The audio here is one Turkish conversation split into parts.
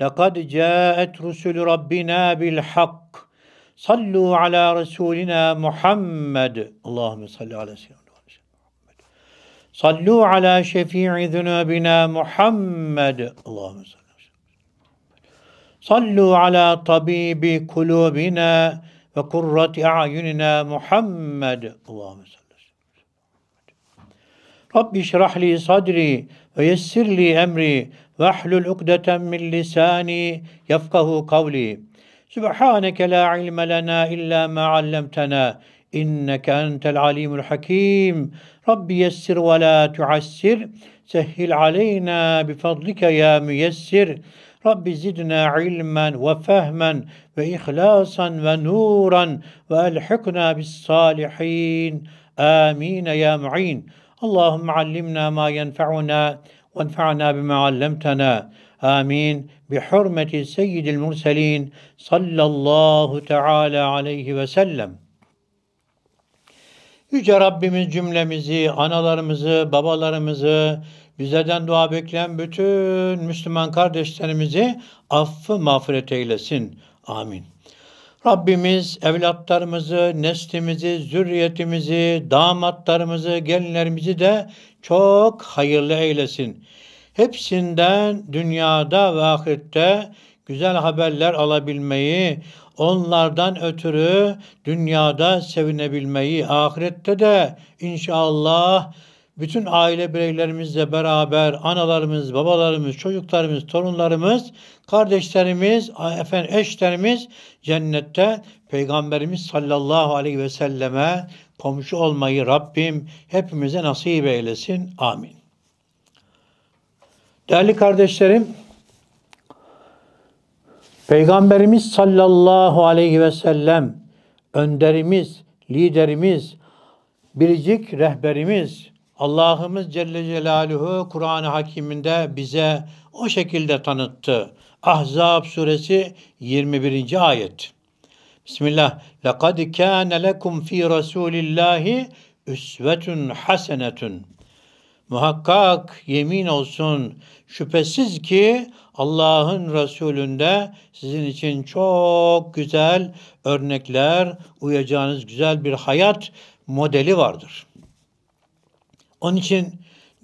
لقد جاءت رسل ربنا بالحق صلوا على رسولنا محمد اللهم صل على سيدنا محمد صلوا على شفيع ذنوبنا محمد اللهم صل صلوا على طبيب قلوبنا وقرة أعيننا محمد اللهم صل رب اشرح لي صدري ويسر لي أمري واحلل عقدة من لساني يفقه قولي سبحانك لا علم لنا إلا ما علمتنا إنك أنت العليم الحكيم رب يسر ولا تعسر سهل علينا بفضلك يا ميسر رب زدنا علما وفهما وإخلاصا ونورا وألحقنا بالصالحين آمين يا معين اللهم علمنا ما ينفعنا وانفعنا بما علمتنا آمين بحرمة سيد المرسلين صلى الله تعالى aleyhi ve Yüce Rabbimiz cümlemizi, analarımızı, babalarımızı, bizlerden dua bekleyen bütün Müslüman kardeşlerimizi affı mağfiret eylesin. Amin. Rabbimiz evlatlarımızı, neslimizi, zürriyetimizi, damatlarımızı, gelinlerimizi de çok hayırlı eylesin. Hepsinden dünyada ve ahirette güzel haberler alabilmeyi, onlardan ötürü dünyada sevinebilmeyi, ahirette de inşallah bütün aile bireylerimizle beraber analarımız, babalarımız, çocuklarımız, torunlarımız, kardeşlerimiz, efendim eşlerimiz cennette Peygamberimiz sallallahu aleyhi ve selleme komşu olmayı Rabbim hepimize nasip eylesin. Amin. Değerli kardeşlerim, Peygamberimiz sallallahu aleyhi ve sellem önderimiz, liderimiz, biricik rehberimiz Allah'ımız Celle Celaluhu Kur'an-ı Hakim'inde bize o şekilde tanıttı. Ahzab suresi 21. ayet. Bismillah. Lekad kâne lekum fi Resulillahi üsvetun hasenetun. Muhakkak yemin olsun şüphesiz ki Allah'ın Resulünde sizin için çok güzel örnekler, uyacağınız güzel bir hayat modeli vardır. Onun için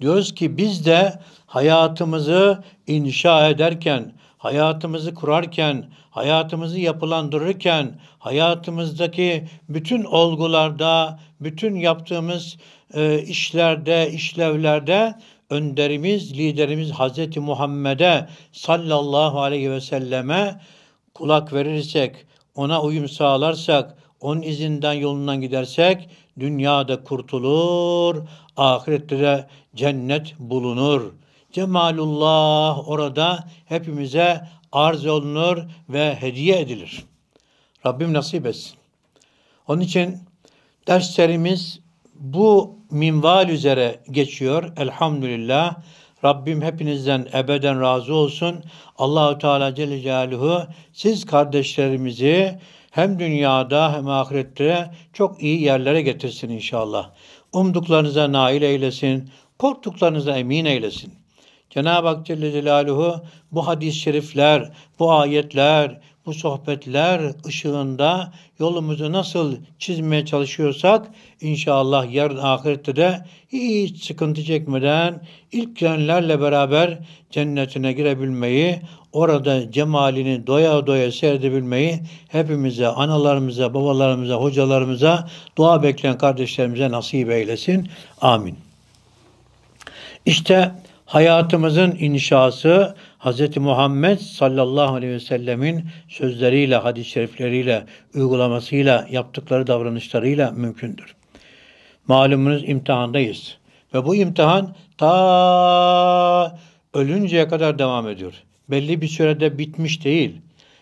diyoruz ki biz de hayatımızı inşa ederken, hayatımızı kurarken, hayatımızı yapılandırırken, hayatımızdaki bütün olgularda, bütün yaptığımız e, işlerde, işlevlerde önderimiz, liderimiz Hazreti Muhammed'e sallallahu aleyhi ve selleme kulak verirsek, ona uyum sağlarsak, onun izinden yolundan gidersek dünyada kurtulur, ahirette de cennet bulunur.'' cemalullah orada hepimize arz olunur ve hediye edilir. Rabbim nasip etsin. Onun için derslerimiz bu minval üzere geçiyor. Elhamdülillah. Rabbim hepinizden ebeden razı olsun. Allahu Teala Celle Celaluhu siz kardeşlerimizi hem dünyada hem ahirette çok iyi yerlere getirsin inşallah. Umduklarınıza nail eylesin. Korktuklarınıza emin eylesin. Cenab-ı Hak Celle Celaluhu bu hadis-i şerifler, bu ayetler, bu sohbetler ışığında yolumuzu nasıl çizmeye çalışıyorsak inşallah yarın ahirette de hiç sıkıntı çekmeden ilk gelenlerle beraber cennetine girebilmeyi, orada cemalini doya doya seyredebilmeyi hepimize, analarımıza, babalarımıza, hocalarımıza, dua bekleyen kardeşlerimize nasip eylesin. Amin. İşte Hayatımızın inşası Hz. Muhammed sallallahu aleyhi ve sellemin sözleriyle, hadis-i şerifleriyle, uygulamasıyla, yaptıkları davranışlarıyla mümkündür. Malumunuz imtihandayız. Ve bu imtihan ta ölünceye kadar devam ediyor. Belli bir sürede bitmiş değil.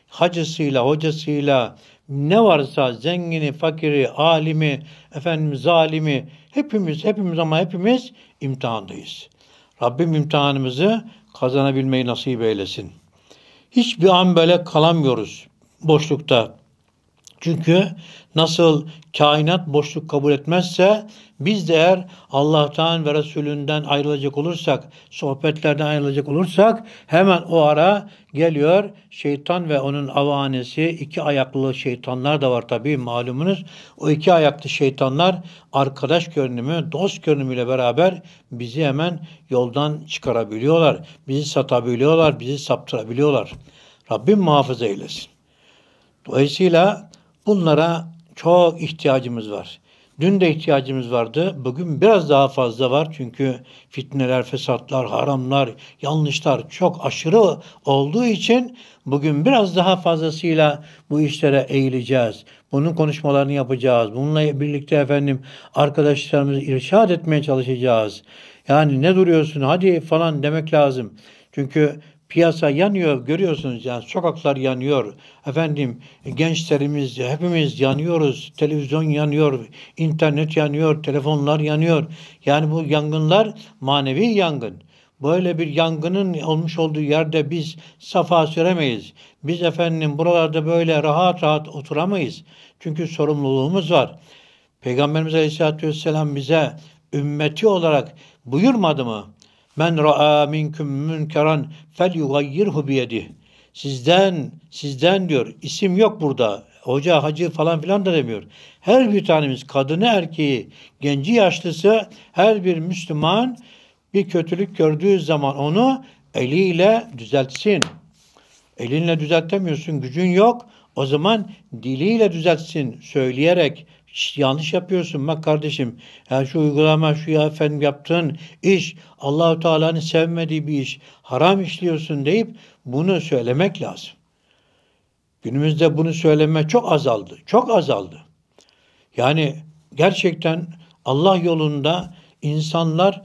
Hacısıyla, hocasıyla, ne varsa zengini, fakiri, alimi, efendim zalimi hepimiz hepimiz ama hepimiz imtihandayız. Rabbim imtihanımızı kazanabilmeyi nasip eylesin. Hiçbir an böyle kalamıyoruz boşlukta. Çünkü Nasıl kainat boşluk kabul etmezse biz de eğer Allah'tan ve Resulünden ayrılacak olursak, sohbetlerden ayrılacak olursak hemen o ara geliyor şeytan ve onun avanesi iki ayaklı şeytanlar da var tabi malumunuz. O iki ayaklı şeytanlar arkadaş görünümü, dost görünümüyle beraber bizi hemen yoldan çıkarabiliyorlar. Bizi satabiliyorlar, bizi saptırabiliyorlar. Rabbim muhafaza eylesin. Dolayısıyla bunlara çok ihtiyacımız var. Dün de ihtiyacımız vardı. Bugün biraz daha fazla var. Çünkü fitneler, fesatlar, haramlar, yanlışlar çok aşırı olduğu için bugün biraz daha fazlasıyla bu işlere eğileceğiz. Bunun konuşmalarını yapacağız. Bununla birlikte efendim arkadaşlarımızı irşad etmeye çalışacağız. Yani ne duruyorsun hadi falan demek lazım. Çünkü piyasa yanıyor görüyorsunuz yani sokaklar yanıyor. Efendim gençlerimiz hepimiz yanıyoruz. Televizyon yanıyor, internet yanıyor, telefonlar yanıyor. Yani bu yangınlar manevi yangın. Böyle bir yangının olmuş olduğu yerde biz safa süremeyiz. Biz efendim buralarda böyle rahat rahat oturamayız. Çünkü sorumluluğumuz var. Peygamberimiz Aleyhisselatü Vesselam bize ümmeti olarak buyurmadı mı? Men ra'a minkum münkeran felyughayyirhu biyedih. Sizden, sizden diyor. Isim yok burada. Hoca, hacı falan filan da demiyor. Her bir tanemiz kadını erkeği, genci yaşlısı her bir Müslüman bir kötülük gördüğü zaman onu eliyle düzeltsin. Elinle düzeltemiyorsun, gücün yok. O zaman diliyle düzeltsin, söyleyerek, yanlış yapıyorsun bak kardeşim. Ya şu uygulama şu ya efendim yaptığın iş Allahu Teala'nın sevmediği bir iş. Haram işliyorsun deyip bunu söylemek lazım. Günümüzde bunu söyleme çok azaldı. Çok azaldı. Yani gerçekten Allah yolunda insanlar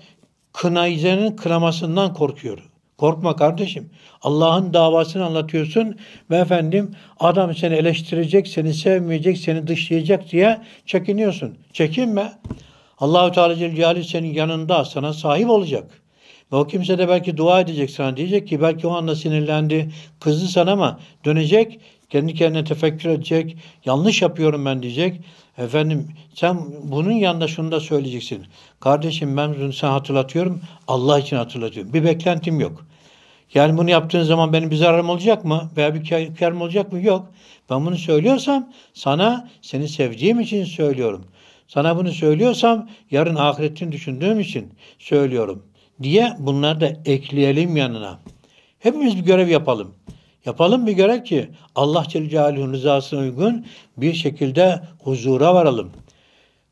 kınayıcının kınamasından korkuyor. Korkma kardeşim. Allah'ın davasını anlatıyorsun ve efendim adam seni eleştirecek, seni sevmeyecek, seni dışlayacak diye çekiniyorsun. Çekinme. Allahu Teala Celle senin yanında sana sahip olacak. Ve o kimse de belki dua edecek sana. Diyecek ki belki o anda sinirlendi, kızdı sana ama dönecek, kendi kendine tefekkür edecek, yanlış yapıyorum ben diyecek. Efendim sen bunun yanında şunu da söyleyeceksin. Kardeşim ben bunu sana hatırlatıyorum, Allah için hatırlatıyorum. Bir beklentim yok. Yani bunu yaptığın zaman benim bir zararım olacak mı? Veya bir karım olacak mı? Yok. Ben bunu söylüyorsam sana seni sevdiğim için söylüyorum. Sana bunu söylüyorsam yarın ahiretini düşündüğüm için söylüyorum diye bunları da ekleyelim yanına. Hepimiz bir görev yapalım. Yapalım bir görev ki Allah Celle Celaluhu'nun rızasına uygun bir şekilde huzura varalım.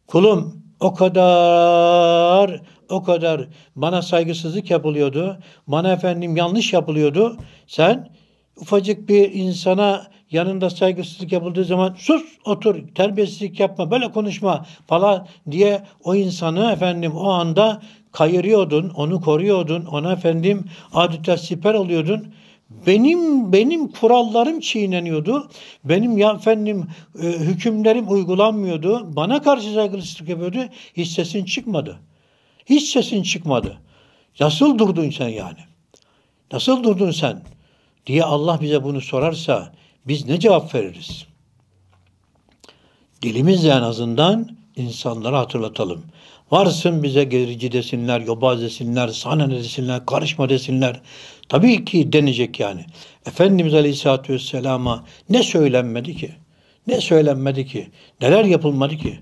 Kulum o kadar o kadar bana saygısızlık yapılıyordu. Bana efendim yanlış yapılıyordu. Sen ufacık bir insana yanında saygısızlık yapıldığı zaman sus otur terbiyesizlik yapma böyle konuşma falan diye o insanı efendim o anda kayırıyordun onu koruyordun ona efendim adeta siper oluyordun benim benim kurallarım çiğneniyordu. Benim ya efendim e, hükümlerim uygulanmıyordu. Bana karşı saygısızlık yapıyordu. hissesin çıkmadı. Hiç sesin çıkmadı. Nasıl durdun sen yani? Nasıl durdun sen? diye Allah bize bunu sorarsa biz ne cevap veririz? Dilimizle en azından insanlara hatırlatalım. Varsın bize gerici desinler, yobaz desinler, sana desinler, karışma desinler. Tabii ki denecek yani. Efendimiz Aleyhisselatü Vesselam'a ne söylenmedi ki? Ne söylenmedi ki? Neler yapılmadı ki?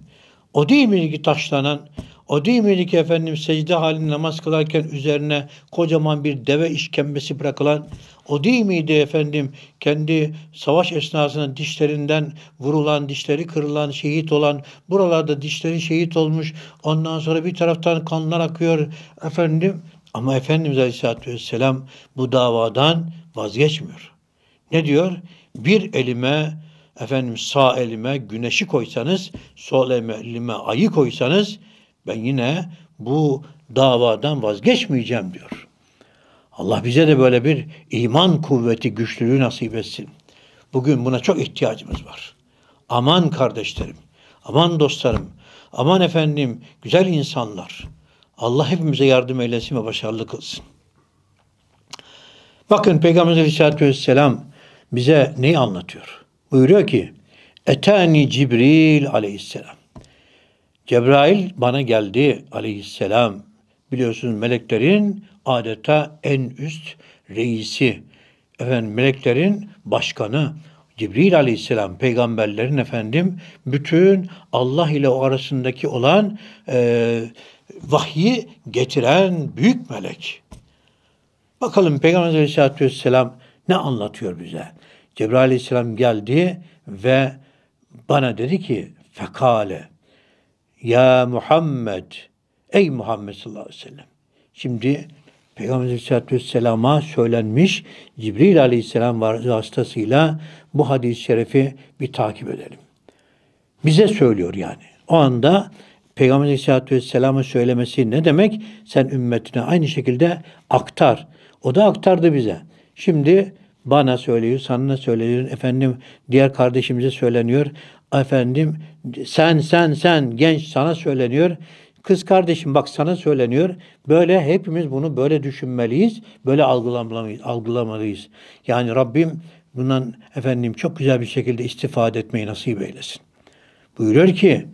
O değil mi ki taşlanan, o değil miydi ki efendim secde halinde namaz kılarken üzerine kocaman bir deve işkembesi bırakılan o değil miydi efendim kendi savaş esnasında dişlerinden vurulan, dişleri kırılan, şehit olan, buralarda dişleri şehit olmuş, ondan sonra bir taraftan kanlar akıyor efendim. Ama Efendimiz Aleyhisselatü Vesselam bu davadan vazgeçmiyor. Ne diyor? Bir elime efendim sağ elime güneşi koysanız, sol elime ayı koysanız ben yine bu davadan vazgeçmeyeceğim diyor. Allah bize de böyle bir iman kuvveti, güçlülüğü nasip etsin. Bugün buna çok ihtiyacımız var. Aman kardeşlerim, aman dostlarım, aman efendim güzel insanlar. Allah hepimize yardım eylesin ve başarılı kılsın. Bakın Peygamberimiz Aleyhisselatü Vesselam bize neyi anlatıyor? Buyuruyor ki, Etani Cibril Aleyhisselam. Cebrail bana geldi aleyhisselam. Biliyorsunuz meleklerin adeta en üst reisi, efendim meleklerin başkanı Cibril aleyhisselam peygamberlerin efendim bütün Allah ile o arasındaki olan e, vahyi getiren büyük melek. Bakalım Peygamber aleyhisselatü vesselam ne anlatıyor bize? Cebrail aleyhisselam geldi ve bana dedi ki fekale ya Muhammed. Ey Muhammed sallallahu aleyhi ve sellem. Şimdi Peygamber Aleyhisselatü Vesselam'a söylenmiş Cibril Aleyhisselam vasıtasıyla bu hadis-i şerifi bir takip edelim. Bize söylüyor yani. O anda Peygamber Aleyhisselatü Vesselam'ın söylemesi ne demek? Sen ümmetine aynı şekilde aktar. O da aktardı bize. Şimdi bana söylüyor, sana söylüyor, efendim diğer kardeşimize söyleniyor, efendim sen sen sen genç sana söyleniyor. Kız kardeşim bak sana söyleniyor. Böyle hepimiz bunu böyle düşünmeliyiz. Böyle algılamalıyız. Yani Rabbim bundan efendim çok güzel bir şekilde istifade etmeyi nasip eylesin. Buyuruyor ki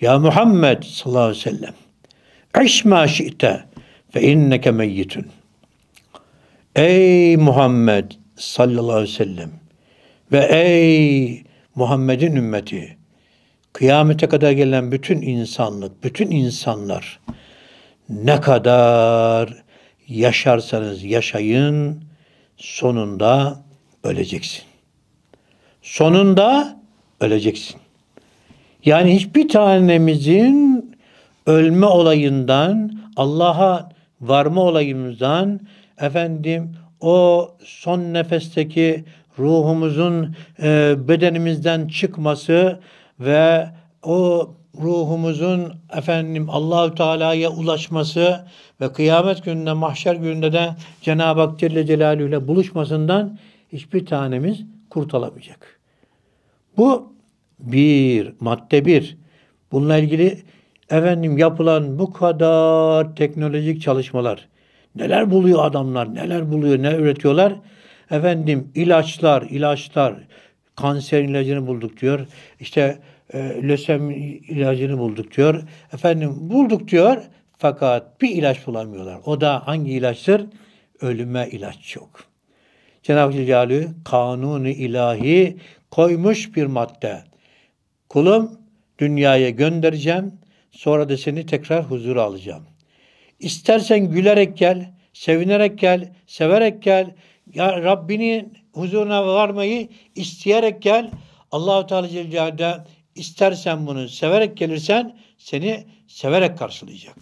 Ya Muhammed sallallahu aleyhi ve sellem İş ma şi'te fe inneke meyyitun. Ey Muhammed sallallahu aleyhi ve sellem ve ey Muhammed'in ümmeti kıyamete kadar gelen bütün insanlık, bütün insanlar ne kadar yaşarsanız yaşayın sonunda öleceksin. Sonunda öleceksin. Yani hiçbir tanemizin ölme olayından, Allah'a varma olayımızdan, efendim o son nefesteki ruhumuzun e, bedenimizden çıkması, ve o ruhumuzun efendim Allahü Teala'ya ulaşması ve kıyamet gününde mahşer gününde de Cenab-ı Hak Celle Celaluhu ile buluşmasından hiçbir tanemiz kurtulamayacak. Bu bir, madde bir. Bununla ilgili efendim yapılan bu kadar teknolojik çalışmalar, neler buluyor adamlar, neler buluyor, ne üretiyorlar? Efendim ilaçlar, ilaçlar, kanser ilacını bulduk diyor. İşte e, lösem ilacını bulduk diyor. Efendim bulduk diyor fakat bir ilaç bulamıyorlar. O da hangi ilaçtır? Ölüme ilaç yok. Cenab-ı Celaluhu kanunu ilahi koymuş bir madde. Kulum dünyaya göndereceğim. Sonra da seni tekrar huzura alacağım. İstersen gülerek gel, sevinerek gel, severek gel. Ya Rabbinin huzuruna varmayı isteyerek gel. Allahu Teala Celle istersen bunu severek gelirsen seni severek karşılayacak.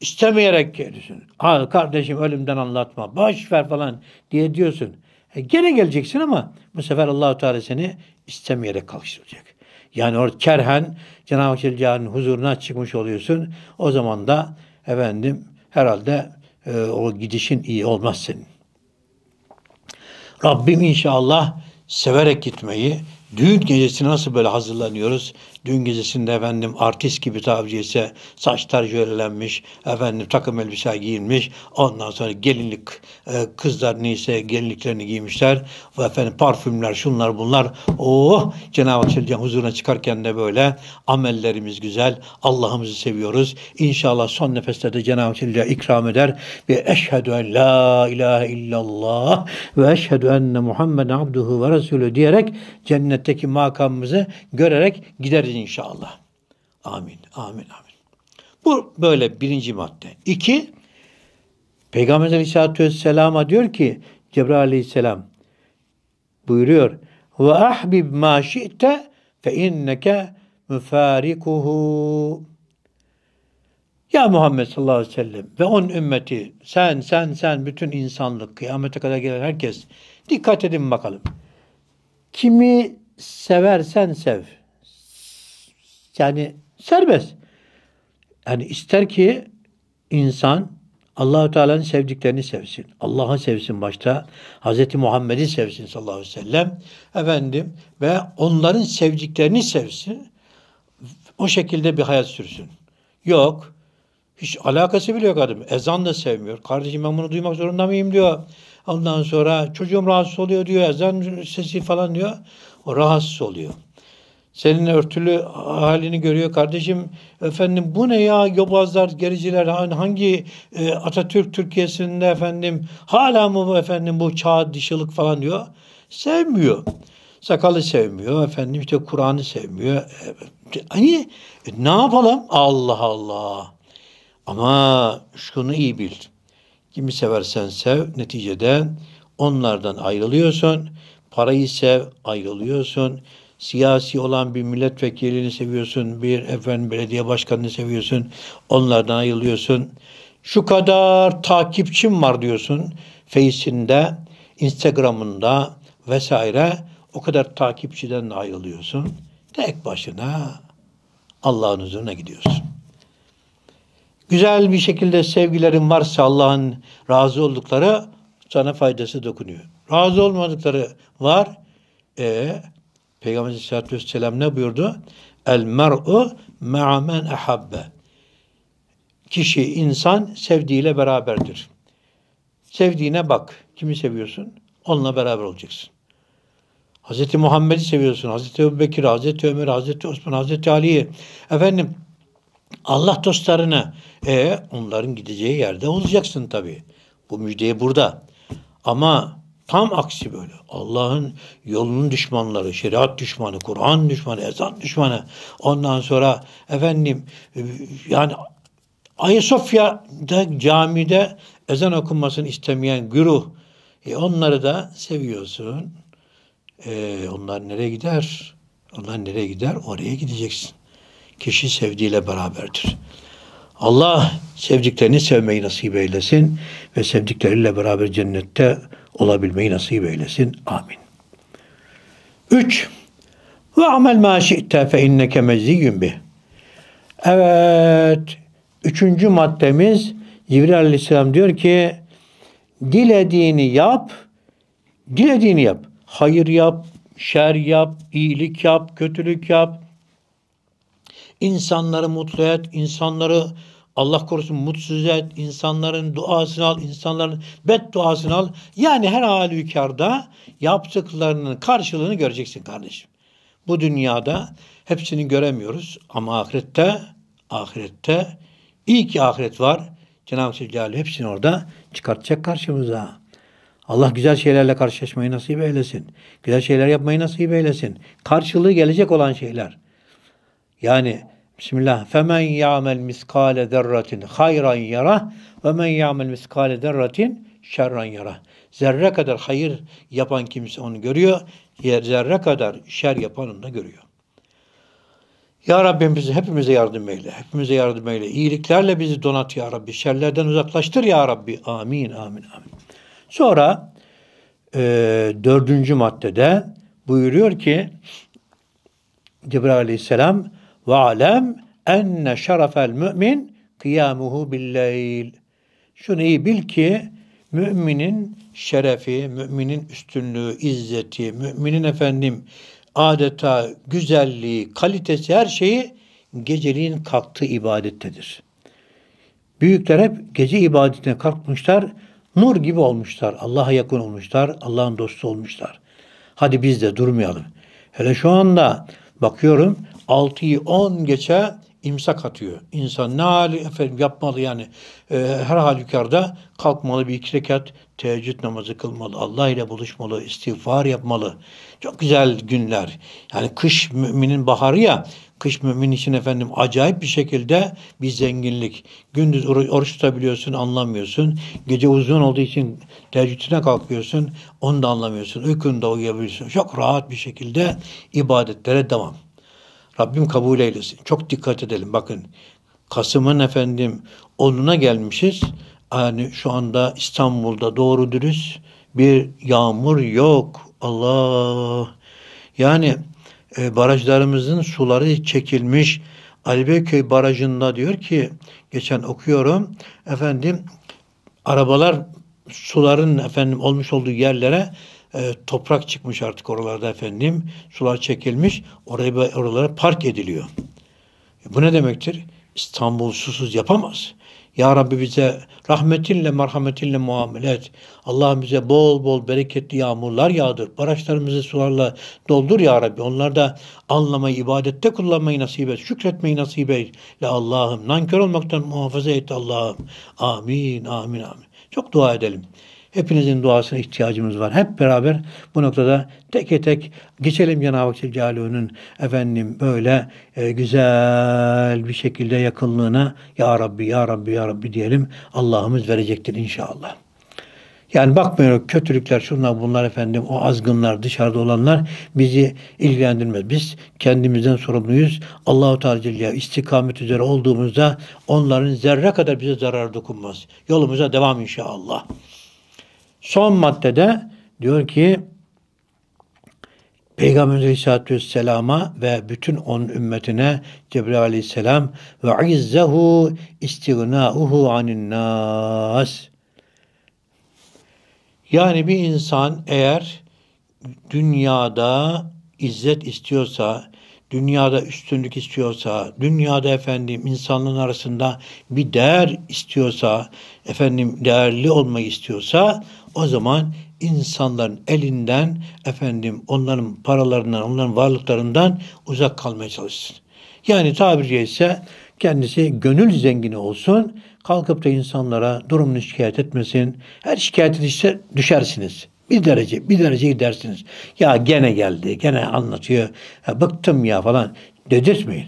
İstemeyerek gelirsin. Ha kardeşim ölümden anlatma. Baş ver falan diye diyorsun. E, gene geleceksin ama bu sefer Allahu Teala seni istemeyerek karşılayacak. Yani or kerhen Cenab-ı Hak huzuruna çıkmış oluyorsun. O zaman da efendim herhalde e, o gidişin iyi olmaz senin. Rabbim inşallah severek gitmeyi, düğün gecesi nasıl böyle hazırlanıyoruz, Dün gecesinde efendim artist gibi tabiri ise saçlar jölelenmiş, efendim takım elbise giyinmiş. Ondan sonra gelinlik e, kızlar neyse gelinliklerini giymişler. Ve efendim parfümler şunlar bunlar. Oh Cenab-ı Hak huzuruna çıkarken de böyle amellerimiz güzel. Allah'ımızı seviyoruz. İnşallah son nefeste de Cenab-ı Hak ikram eder. Ve eşhedü en la ilahe illallah ve eşhedü enne Muhammeden abduhu ve resulü diyerek cennetteki makamımızı görerek gideriz ederiz inşallah. Amin, amin, amin. Bu böyle birinci madde. İki, Peygamber Aleyhisselatü Vesselam'a diyor ki Cebrail Aleyhisselam buyuruyor ve ahbib ma şi'te fe inneke müfarikuhu ya Muhammed sallallahu aleyhi ve sellem ve on ümmeti sen sen sen bütün insanlık kıyamete kadar gelen herkes dikkat edin bakalım. Kimi seversen sev. Yani serbest. Yani ister ki insan Allahu Teala'nın sevdiklerini sevsin. Allah'ı sevsin başta. Hazreti Muhammed'i sevsin sallallahu aleyhi ve sellem. Efendim ve onların sevdiklerini sevsin. O şekilde bir hayat sürsün. Yok. Hiç alakası bile yok adam. Ezan da sevmiyor. Kardeşim ben bunu duymak zorunda mıyım diyor. Ondan sonra çocuğum rahatsız oluyor diyor. Ezan sesi falan diyor. O rahatsız oluyor senin örtülü halini görüyor kardeşim. Efendim bu ne ya yobazlar, gericiler hani hangi e, Atatürk Türkiye'sinde efendim hala mı bu efendim bu çağ dışılık falan diyor. Sevmiyor. Sakalı sevmiyor efendim işte Kur'an'ı sevmiyor. Hani e, ne yapalım? Allah Allah. Ama şunu iyi bil. Kimi seversen sev neticede onlardan ayrılıyorsun. Parayı sev ayrılıyorsun siyasi olan bir milletvekilini seviyorsun, bir efendim belediye başkanını seviyorsun, onlardan ayrılıyorsun. Şu kadar takipçim var diyorsun Face'inde, Instagram'ında vesaire. O kadar takipçiden ayrılıyorsun. Tek başına Allah'ın huzuruna gidiyorsun. Güzel bir şekilde sevgilerin varsa Allah'ın razı oldukları sana faydası dokunuyor. Razı olmadıkları var. E Peygamber Aleyhisselatü Vesselam ne buyurdu? El mer'u ma'a men Kişi, insan sevdiğiyle beraberdir. Sevdiğine bak. Kimi seviyorsun? Onunla beraber olacaksın. Hz. Muhammed'i seviyorsun. Hz. Ebu Bekir, Hz. Ömer, Hz. Osman, Hz. Ali'yi. Efendim Allah dostlarını e, onların gideceği yerde olacaksın tabi. Bu müjdeyi burada. Ama Tam aksi böyle. Allah'ın yolunun düşmanları, şeriat düşmanı, Kur'an düşmanı, ezan düşmanı. Ondan sonra efendim e, yani Ayasofya'da camide ezan okunmasını istemeyen güruh. E onları da seviyorsun. E, onlar nereye gider? Onlar nereye gider? Oraya gideceksin. Kişi sevdiğiyle beraberdir. Allah sevdiklerini sevmeyi nasip eylesin ve sevdikleriyle beraber cennette olabilmeyi nasip eylesin. Amin. 3. Ve amel ma şi'te fe inneke meziyyün bih. Evet. Üçüncü maddemiz Cibril Aleyhisselam diyor ki dilediğini yap, dilediğini yap. Hayır yap, şer yap, iyilik yap, kötülük yap. İnsanları mutlu et, insanları Allah korusun mutsuz et, insanların duasını al, insanların bedduasını al. Yani her halükarda yaptıklarının karşılığını göreceksin kardeşim. Bu dünyada hepsini göremiyoruz ama ahirette, ahirette iyi ki ahiret var. Cenab-ı Teala hepsini orada çıkartacak karşımıza. Allah güzel şeylerle karşılaşmayı nasip eylesin. Güzel şeyler yapmayı nasip eylesin. Karşılığı gelecek olan şeyler. Yani Bismillah. Femen ya'mel miskale zerratin hayran yara ve men ya'mel miskale zerratin şerran yara. Zerre kadar hayır yapan kimse onu görüyor. yer Zerre kadar şer yapan onu da görüyor. Ya Rabbim bizi hepimize yardım eyle. Hepimize yardım eyle. İyiliklerle bizi donat ya Rabbi. Şerlerden uzaklaştır ya Rabbi. Amin, amin, amin. Sonra e, dördüncü maddede buyuruyor ki Cebrail Aleyhisselam ve alem enne şerefel mümin kıyamuhu billeyl. Şunu iyi bil ki müminin şerefi, müminin üstünlüğü, izzeti, müminin efendim adeta güzelliği, kalitesi her şeyi geceliğin kalktığı ibadettedir. Büyükler hep gece ibadetine kalkmışlar, nur gibi olmuşlar, Allah'a yakın olmuşlar, Allah'ın dostu olmuşlar. Hadi biz de durmayalım. Hele şu anda bakıyorum 6'yı 10 geçe imsak atıyor. İnsan ne hali efendim yapmalı yani e, her halükarda kalkmalı bir iki rekat teheccüd namazı kılmalı. Allah ile buluşmalı, istiğfar yapmalı. Çok güzel günler. Yani kış müminin baharı ya kış mümin için efendim acayip bir şekilde bir zenginlik. Gündüz oruç, oruç tutabiliyorsun anlamıyorsun. Gece uzun olduğu için teheccüdüne kalkıyorsun onu da anlamıyorsun. Uykunda uyuyabiliyorsun. Çok rahat bir şekilde ibadetlere devam. Rabbim kabul eylesin. Çok dikkat edelim. Bakın Kasım'ın efendim onuna gelmişiz. Yani şu anda İstanbul'da doğru dürüst bir yağmur yok. Allah! Yani e, barajlarımızın suları çekilmiş. Alibeyköy Barajı'nda diyor ki, geçen okuyorum, efendim arabalar suların efendim olmuş olduğu yerlere e, toprak çıkmış artık oralarda efendim. Sular çekilmiş. Oraya, oralara park ediliyor. E, bu ne demektir? İstanbul susuz yapamaz. Ya Rabbi bize rahmetinle merhametinle muamele et. Allah bize bol bol bereketli yağmurlar yağdır. Barajlarımızı sularla doldur ya Rabbi. Onlar da anlamayı, ibadette kullanmayı nasip et. Şükretmeyi nasip et. La Allah'ım nankör olmaktan muhafaza et Allah'ım. Amin, amin, amin. Çok dua edelim. Hepinizin duasına ihtiyacımız var. Hep beraber bu noktada tek tek geçelim Cenab-ı Hak efendim böyle e, güzel bir şekilde yakınlığına Ya Rabbi, Ya Rabbi, Ya Rabbi diyelim. Allah'ımız verecektir inşallah. Yani bakmıyor kötülükler şunlar bunlar efendim o azgınlar dışarıda olanlar bizi ilgilendirmez. Biz kendimizden sorumluyuz. Allahu Teala istikamet üzere olduğumuzda onların zerre kadar bize zarar dokunmaz. Yolumuza devam inşallah. Son maddede diyor ki Peygamber Aleyhisselatü Vesselam'a ve bütün onun ümmetine Cebrail Aleyhisselam ve izzehu istignahuhu anin nas. Yani bir insan eğer dünyada izzet istiyorsa, dünyada üstünlük istiyorsa, dünyada efendim insanlığın arasında bir değer istiyorsa, efendim değerli olmayı istiyorsa o zaman insanların elinden efendim onların paralarından, onların varlıklarından uzak kalmaya çalışsın. Yani tabiri caizse kendisi gönül zengini olsun, kalkıp da insanlara durumunu şikayet etmesin. Her şikayet edişse düşersiniz. Bir derece, bir derece gidersiniz. Ya gene geldi, gene anlatıyor. Ya bıktım ya falan. Dedirtmeyin.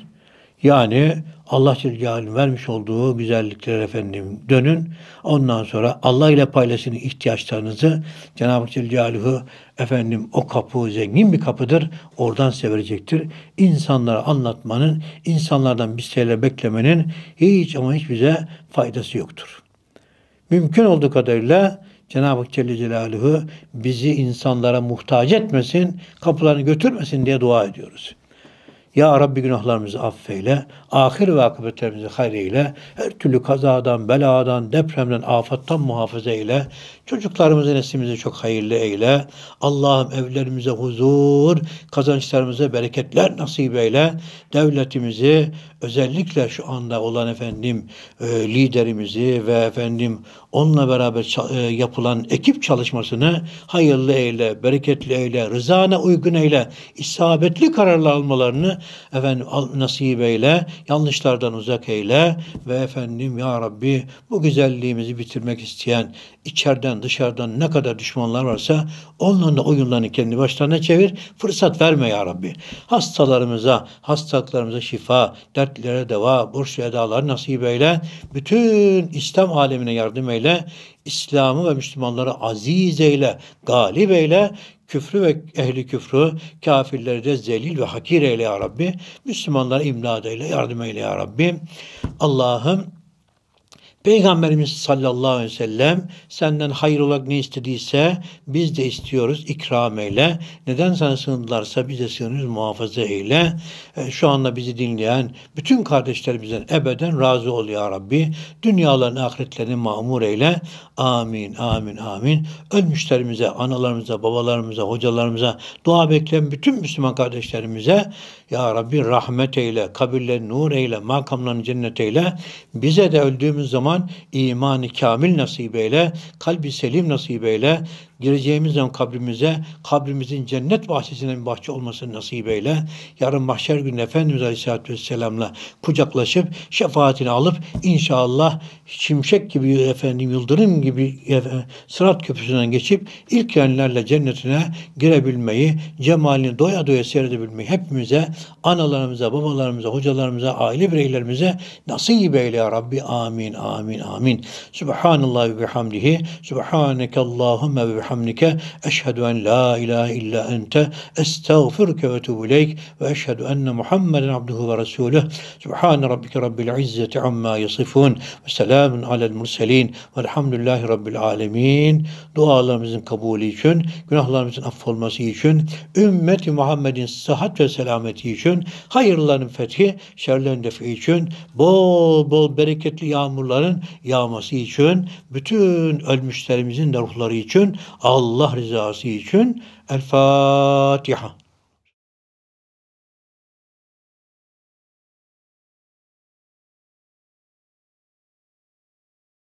Yani Allah Celle vermiş olduğu güzellikler efendim dönün. Ondan sonra Allah ile paylaşın ihtiyaçlarınızı. Cenab-ı Celle efendim o kapı zengin bir kapıdır. Oradan severecektir. İnsanlara anlatmanın, insanlardan bir şeyler beklemenin hiç ama hiç bize faydası yoktur. Mümkün olduğu kadarıyla Cenab-ı Celle Celaluhu bizi insanlara muhtaç etmesin, kapılarını götürmesin diye dua ediyoruz. Ya Rabbi günahlarımızı affeyle, ahir ve akıbetlerimizi hayreyle, her türlü kazadan, beladan, depremden, afattan muhafaza ile. Çocuklarımızı neslimizi çok hayırlı eyle. Allah'ım evlerimize huzur, kazançlarımıza bereketler nasip eyle. Devletimizi özellikle şu anda olan efendim e, liderimizi ve efendim onunla beraber e, yapılan ekip çalışmasını hayırlı eyle, bereketli eyle, rızana uygun eyle, isabetli kararlar almalarını efendim nasip eyle, yanlışlardan uzak eyle ve efendim ya Rabbi bu güzelliğimizi bitirmek isteyen içeriden dışarıdan ne kadar düşmanlar varsa onların da oyunlarını kendi başlarına çevir. Fırsat verme ya Rabbi. Hastalarımıza, hastalıklarımıza şifa, dertlere deva, borç ve edaları nasip eyle. Bütün İslam alemine yardım eyle. İslam'ı ve Müslümanları aziz eyle, galip eyle küfrü ve ehli küfrü, kafirleri de zelil ve hakir eyle ya Rabbi. Müslümanlara imdad eyle, yardım eyle ya Rabbi. Allah'ım Peygamberimiz sallallahu aleyhi ve sellem senden hayır olarak ne istediyse biz de istiyoruz ikram eyle. Neden sana sığındılarsa biz de sığınırız muhafaza eyle. E, şu anda bizi dinleyen bütün kardeşlerimizden ebeden razı ol ya Rabbi. Dünyaların ahiretlerini mamur eyle. Amin, amin, amin. Ölmüşlerimize, analarımıza, babalarımıza, hocalarımıza, dua bekleyen bütün Müslüman kardeşlerimize ya Rabbi rahmet eyle, kabirlerini nur eyle, makamlarını cennet eyle. Bize de öldüğümüz zaman zaman imanı kamil nasip eyle, kalbi selim nasip eyle, gireceğimiz zaman kabrimize kabrimizin cennet bahçesinin bahçe olması nasip eyle. Yarın mahşer günü Efendimiz Aleyhisselatü Vesselam'la kucaklaşıp şefaatini alıp inşallah şimşek gibi efendim yıldırım gibi sırat köprüsünden geçip ilk yönlerle cennetine girebilmeyi, cemalini doya doya seyredebilmeyi hepimize, analarımıza, babalarımıza, hocalarımıza, aile bireylerimize nasip eyle ya Rabbi. Amin, amin, amin. Subhanallah ve bihamdihi. Subhaneke Allahümme ve hamdike eşhedü en la ilahe illa ente estağfirke ve etûbü ileyk ve eşhedü enne Muhammeden abduhu ve resûlüh. Subhan rabbike rabbil izzeti amma yasifun ve selamun alel murselin velhamdülillahi rabbil alemin. Dualarımızın kabulü için, günahlarımızın affolması için, ümmeti Muhammed'in sıhhat ve selameti için, hayırların fethi, şerlerin defi için, bol bol bereketli yağmurların yağması için, bütün ölmüşlerimizin de ruhları için Allah rızası için El Fatiha.